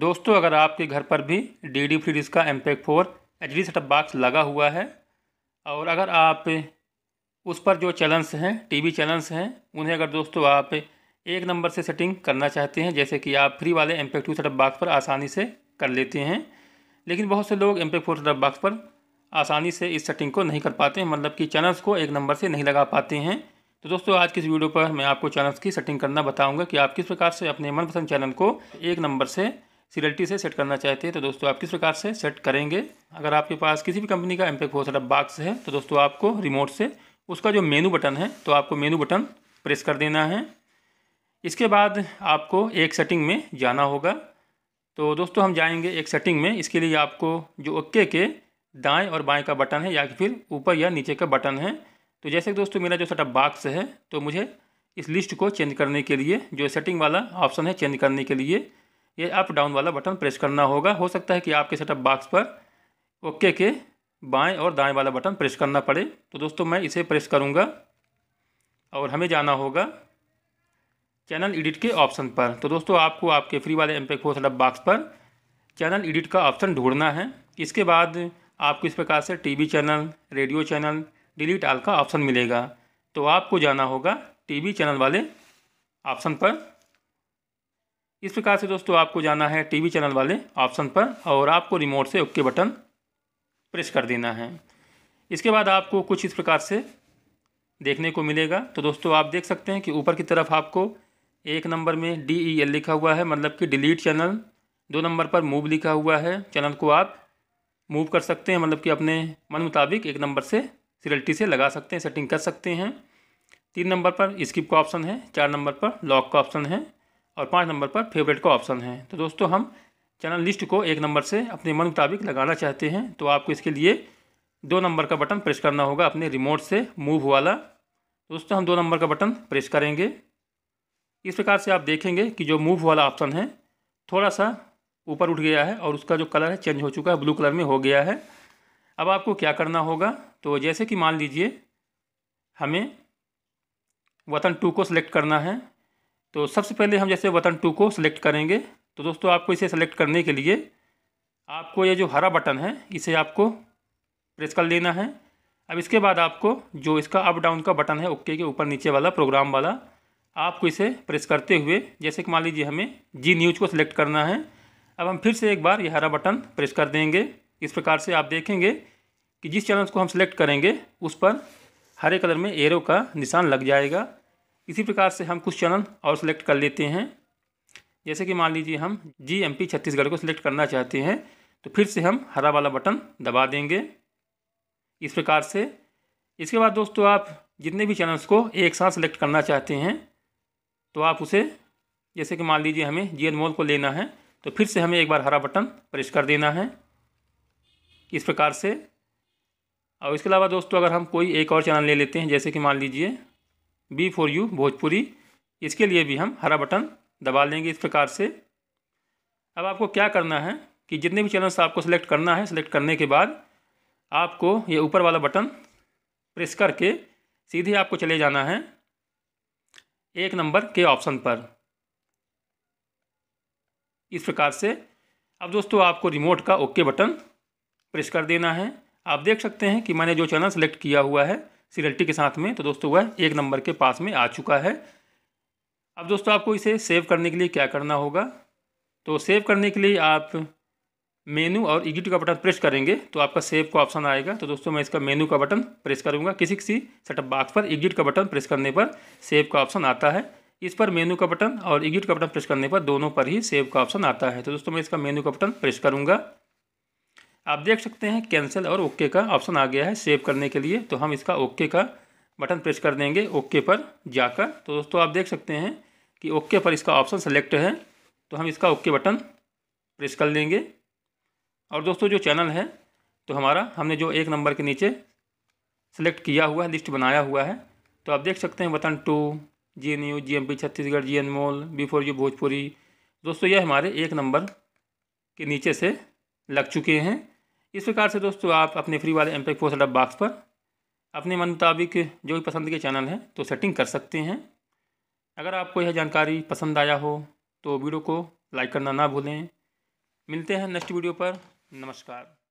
दोस्तों अगर आपके घर पर भी डी डी फ्रिज का MPEG four H D setup box लगा हुआ है और अगर आप उस पर जो चैनल्स हैं टीवी चैनल्स हैं उन्हें अगर दोस्तों आप एक नंबर से सेटिंग करना चाहते हैं जैसे कि आप फ्री वाले MPEG two setup box पर आसानी से कर लेते हैं लेकिन बहुत से लोग MPEG four setup box पर आसानी से इस सेटिंग को नहीं कर पाते हैं मतलब कि चैनल्स को एक नंबर से नहीं लगा पाते हैं तो दोस्तों आज की इस वीडियो पर मैं आपको चैनल्स की सेटिंग करना बताऊंगा कि आप किस प्रकार से अपने मनपसंद चैनल को एक नंबर से सीरियलिटी से सेट करना चाहते हैं तो दोस्तों आप किस प्रकार से सेट करेंगे अगर आपके पास किसी भी कंपनी का एम हो फोर सेटअप बॉक्स है तो दोस्तों आपको रिमोट से उसका जो मेनू बटन है तो आपको मेनू बटन प्रेस कर देना है इसके बाद आपको एक सेटिंग में जाना होगा तो दोस्तों हम जाएंगे एक सेटिंग में इसके लिए आपको जो ओके के दाएँ और बाएँ का बटन है या फिर ऊपर या नीचे का बटन है तो जैसे दोस्तों मेरा जो सेटअप बॉक्स है तो मुझे इस लिस्ट को चेंज करने के लिए जो सेटिंग वाला ऑप्शन है चेंज करने के लिए ये अप डाउन वाला बटन प्रेस करना होगा हो सकता है कि आपके सेटअप बॉक्स पर ओके के बाएं और दाएं वाला बटन प्रेस करना पड़े तो दोस्तों मैं इसे प्रेस करूँगा और हमें जाना होगा चैनल एडिट के ऑप्शन पर तो दोस्तों आपको आपके फ्री वाले MPEG e setup box पर चैनल एडिट का ऑप्शन ढूंढना है इसके बाद आपको इस प्रकार से T channel radio channel delete all का ऑप्शन मिलेगा तो आपको जाना होगा टी चैनल वाले ऑप्शन पर इस प्रकार से दोस्तों आपको जाना है टीवी चैनल वाले ऑप्शन पर और आपको रिमोट से ओके बटन प्रेस कर देना है इसके बाद आपको कुछ इस प्रकार से देखने को मिलेगा तो दोस्तों आप देख सकते हैं कि ऊपर की तरफ आपको एक नंबर में डी ई एल लिखा हुआ है मतलब कि डिलीट चैनल दो नंबर पर मूव लिखा हुआ है चैनल को आप मूव कर सकते हैं मतलब कि अपने मन मुताबिक एक नंबर से सिरल्टी से लगा सकते हैं सेटिंग कर सकते हैं तीन नंबर पर स्किप का ऑप्शन है चार नंबर पर लॉक का ऑप्शन है और पाँच नंबर पर फेवरेट का ऑप्शन है तो दोस्तों हम चैनल लिस्ट को एक नंबर से अपने मन मुताबिक लगाना चाहते हैं तो आपको इसके लिए दो नंबर का बटन प्रेस करना होगा अपने रिमोट से मूव वाला दोस्तों हम दो नंबर का बटन प्रेस करेंगे इस प्रकार से आप देखेंगे कि जो मूव वाला ऑप्शन है थोड़ा सा ऊपर उठ गया है और उसका जो कलर है चेंज हो चुका है ब्लू कलर में हो गया है अब आपको क्या करना होगा तो जैसे कि मान लीजिए हमें वतन टू को सिलेक्ट करना है तो सबसे पहले हम जैसे बटन टू को सिलेक्ट करेंगे तो दोस्तों आपको इसे सेलेक्ट करने के लिए आपको ये जो हरा बटन है इसे आपको प्रेस कर लेना है अब इसके बाद आपको जो इसका अप डाउन का बटन है ओके के ऊपर नीचे वाला प्रोग्राम वाला आपको इसे प्रेस करते हुए जैसे कि मान लीजिए हमें जी न्यूज को सिलेक्ट करना है अब हम फिर से एक बार यह हरा बटन प्रेस कर देंगे इस प्रकार से आप देखेंगे कि जिस चैनल को हम सिलेक्ट करेंगे उस पर हरे कलर में एरो का निशान लग जाएगा इसी प्रकार से हम कुछ चैनल और सेलेक्ट कर लेते हैं जैसे कि मान लीजिए हम जी एम पी छत्तीसगढ़ को सिलेक्ट करना चाहते हैं तो फिर से हम हरा वाला बटन दबा देंगे इस प्रकार से इसके बाद दोस्तों आप जितने भी चैनल्स को एक साथ सेलेक्ट करना चाहते हैं तो आप उसे जैसे कि मान लीजिए हमें जी अनमोल को लेना है तो फिर से हमें एक बार हरा बटन प्रेस कर देना है इस प्रकार से और इसके अलावा दोस्तों अगर हम कोई एक और चैनल ले लेते हैं जैसे कि मान लीजिए बी फॉर यू भोजपुरी इसके लिए भी हम हरा बटन दबा लेंगे इस प्रकार से अब आपको क्या करना है कि जितने भी चैनल्स आपको सेलेक्ट करना है सिलेक्ट करने के बाद आपको ये ऊपर वाला बटन प्रेस करके सीधे आपको चले जाना है एक नंबर के ऑप्शन पर इस प्रकार से अब दोस्तों आपको रिमोट का ओके बटन प्रेस कर देना है आप देख सकते हैं कि मैंने जो चैनल सेलेक्ट किया हुआ है सीरियल्टी के साथ में तो दोस्तों वह एक नंबर के पास में आ चुका है अब दोस्तों आपको इसे सेव करने के लिए क्या करना होगा तो सेव करने के लिए आप मेनू और इगिट का बटन प्रेस करेंगे तो आपका सेव का ऑप्शन आएगा तो दोस्तों मैं इसका मेनू का बटन प्रेस करूंगा किसी किसी सेटअप बॉक्स पर इगिट का बटन प्रेस करने पर सेव का ऑप्शन आता है इस पर मेनू का बटन और इगिट का बटन प्रेस करने पर दोनों पर ही सेव का ऑप्शन आता है तो दोस्तों मैं इसका मेनू का बटन प्रेस करूँगा आप देख सकते हैं कैंसिल और ओके का ऑप्शन आ गया है सेव करने के लिए तो हम इसका ओके का बटन प्रेस कर देंगे ओके पर जाकर तो दोस्तों आप देख सकते हैं कि ओके पर इसका ऑप्शन सेलेक्ट है तो हम इसका ओके बटन प्रेस कर लेंगे और दोस्तों जो चैनल है तो हमारा हमने जो एक नंबर के नीचे सेलेक्ट किया हुआ है लिस्ट बनाया हुआ है तो आप देख सकते हैं वतन two G N U G M P Chhattisgarh G N मॉल बी फोर यू भोजपुरी दोस्तों यह हमारे एक नंबर के नीचे से लग चुके हैं इस प्रकार से दोस्तों आप अपने फ्री वाले एमपेक फोर सेटअप बॉक्स पर अपने मन मुताबिक जो भी पसंद के चैनल हैं तो सेटिंग कर सकते हैं अगर आपको यह जानकारी पसंद आया हो तो वीडियो को लाइक करना ना भूलें मिलते हैं नेक्स्ट वीडियो पर नमस्कार